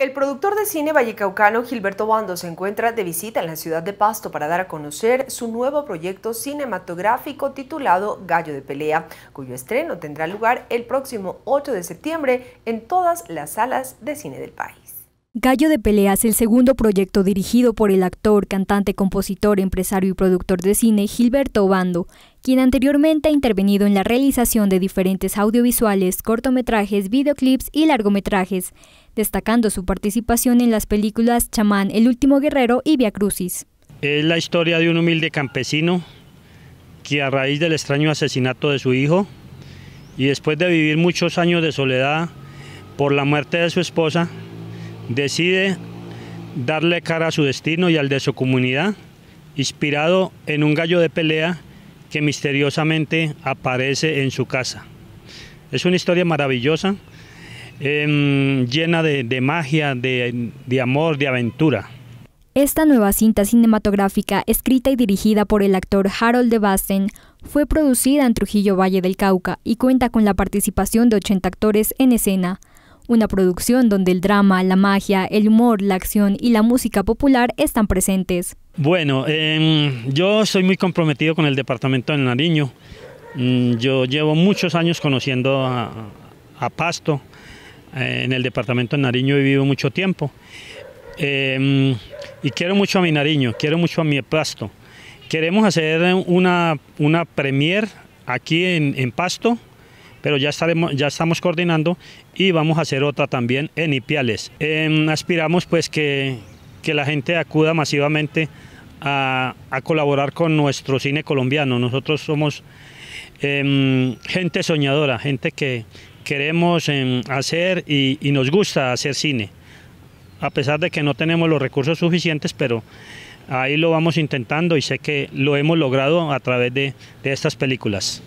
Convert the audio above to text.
El productor de cine vallecaucano Gilberto Bando se encuentra de visita en la ciudad de Pasto para dar a conocer su nuevo proyecto cinematográfico titulado Gallo de Pelea, cuyo estreno tendrá lugar el próximo 8 de septiembre en todas las salas de cine del país. Gallo de Peleas, es el segundo proyecto dirigido por el actor, cantante, compositor, empresario y productor de cine Gilberto Obando, quien anteriormente ha intervenido en la realización de diferentes audiovisuales, cortometrajes, videoclips y largometrajes, destacando su participación en las películas Chamán, El último guerrero y Via Crucis. Es la historia de un humilde campesino que a raíz del extraño asesinato de su hijo y después de vivir muchos años de soledad por la muerte de su esposa, decide darle cara a su destino y al de su comunidad, inspirado en un gallo de pelea que misteriosamente aparece en su casa. Es una historia maravillosa, em, llena de, magia, de, de amor, de aventura. Esta nueva cinta cinematográfica, escrita y dirigida por el actor Harold de Basten, fue producida en Trujillo Valle del Cauca y cuenta con la participación de 80 actores en escena, una producción donde el drama, la magia, el humor, la acción y la música popular están presentes. Bueno, em, yo soy muy comprometido con el departamento del Nariño. Mm, yo llevo muchos años conociendo a, Pasto. Eh, en el departamento de Nariño he vivido mucho tiempo. Em, y quiero mucho a mi Nariño, quiero mucho a mi Pasto. Queremos hacer una, una premier aquí en, en Pasto pero ya, estamos coordinando y vamos a hacer otra también en Ipiales. Em, aspiramos pues que, la gente acuda masivamente a, colaborar con nuestro cine colombiano. Nosotros somos em, gente soñadora, gente que queremos em, hacer y, nos gusta hacer cine. A pesar de que no tenemos los recursos suficientes, pero ahí lo vamos intentando y sé que lo hemos logrado a través de estas películas.